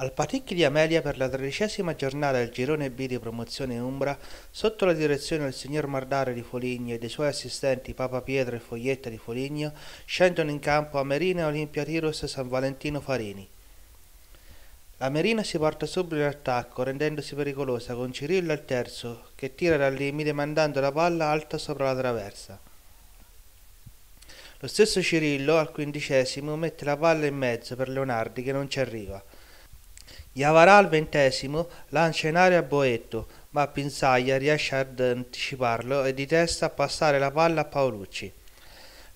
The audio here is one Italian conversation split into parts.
Al Paticchi di Amelia per la tredicesima giornata del girone B di promozione Umbra, sotto la direzione del signor Mardare di Foligno e dei suoi assistenti Papa Pietro e Foglietta di Foligno, scendono in campo Amerina, Olimpia Tiros San Valentino Farini. La Merina si porta subito in attacco, rendendosi pericolosa con Cirillo al terzo, che tira dal limite mandando la palla alta sopra la traversa. Lo stesso Cirillo, al quindicesimo, mette la palla in mezzo per Leonardi che non ci arriva. Yavarà al ventesimo lancia in aria Boetto, ma Pinzaglia riesce ad anticiparlo e di testa a passare la palla a Paolucci.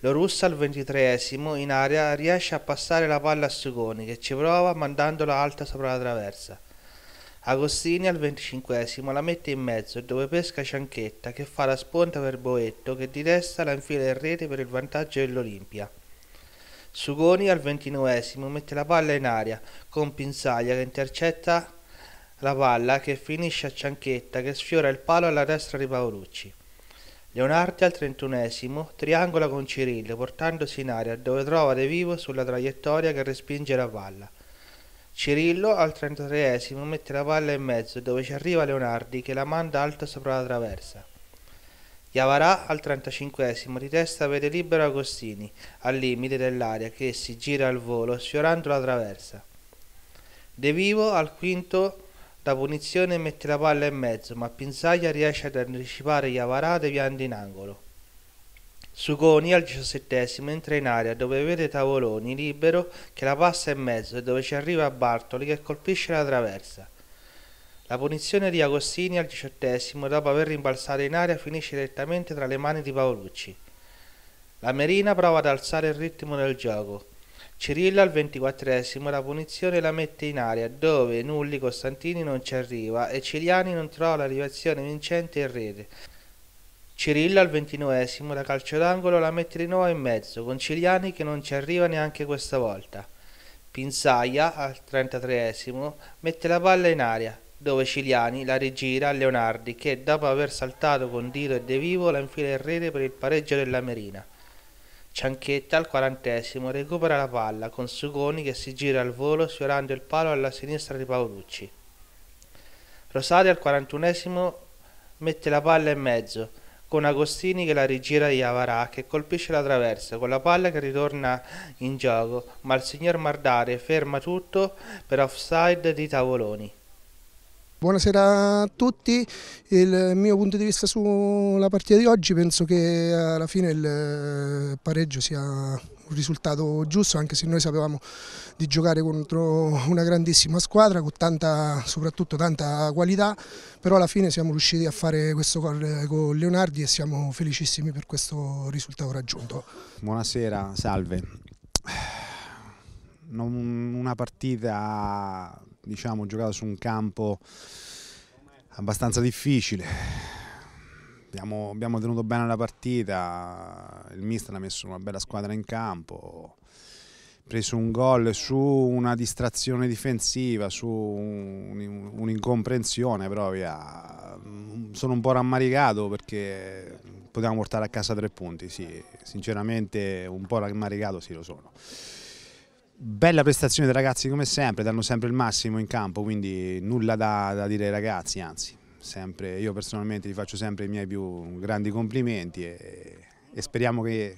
Lo russa al ventitreesimo in aria riesce a passare la palla a Sugoni che ci prova mandandola alta sopra la traversa. Agostini al venticinquesimo la mette in mezzo dove pesca Cianchetta che fa la sponda per Boetto che di testa la infila in rete per il vantaggio dell'Olimpia. Sugoni al ventinovesimo mette la palla in aria con Pinsaglia che intercetta la palla che finisce a Cianchetta che sfiora il palo alla destra di Paolucci. Leonardi al trentunesimo triangola con Cirillo portandosi in aria dove trova De Vivo sulla traiettoria che respinge la palla. Cirillo al 33 mette la palla in mezzo dove ci arriva Leonardi che la manda alta sopra la traversa. Yavarà al 35esimo di testa vede libero Agostini, al limite dell'aria che si gira al volo sfiorando la traversa. De Vivo al quinto da punizione mette la palla in mezzo, ma Pinzaglia riesce ad anticipare Iavarà deviando in angolo. Sugoni al diciassettesimo entra in aria dove vede Tavoloni libero che la passa in mezzo e dove ci arriva Bartoli che colpisce la traversa. La punizione di Agostini al diciottesimo, dopo aver rimbalzato in aria, finisce direttamente tra le mani di Paolucci. La Merina prova ad alzare il ritmo del gioco. Cirilla al ventiquattresimo la punizione la mette in aria, dove Nulli Costantini non ci arriva e Ciliani non trova la rivazione vincente in rete. Cirilla al ventinovesimo la calcio d'angolo la mette di nuovo in mezzo, con Ciliani che non ci arriva neanche questa volta. Pinzaia al trentatreesimo mette la palla in aria, dove Ciliani la rigira a Leonardi che, dopo aver saltato con Diro e De Vivo, la infila in rete per il pareggio della Merina. Cianchetta al quarantesimo recupera la palla con Sugoni che si gira al volo sfiorando il palo alla sinistra di Paolucci. Rosati al quarantunesimo mette la palla in mezzo con Agostini che la rigira di Avarà che colpisce la traversa con la palla che ritorna in gioco ma il signor Mardare ferma tutto per offside di Tavoloni. Buonasera a tutti, il mio punto di vista sulla partita di oggi penso che eh, alla fine il eh, pareggio sia un risultato giusto anche se noi sapevamo di giocare contro una grandissima squadra con tanta, soprattutto tanta qualità però alla fine siamo riusciti a fare questo gol eh, con Leonardi e siamo felicissimi per questo risultato raggiunto. Buonasera, salve non una partita diciamo, giocata su un campo abbastanza difficile. Abbiamo, abbiamo tenuto bene la partita, il mister ha messo una bella squadra in campo, preso un gol su una distrazione difensiva, su un'incomprensione proprio. Sono un po' rammaricato perché potevamo portare a casa tre punti, sì, sinceramente un po' rammaricato sì lo sono bella prestazione dei ragazzi come sempre, danno sempre il massimo in campo, quindi nulla da, da dire ai ragazzi, anzi, sempre, io personalmente gli faccio sempre i miei più grandi complimenti e, e speriamo che,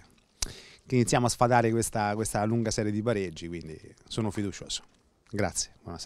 che, iniziamo a sfadare questa, questa lunga serie di pareggi, quindi sono fiducioso. Grazie, buonasera.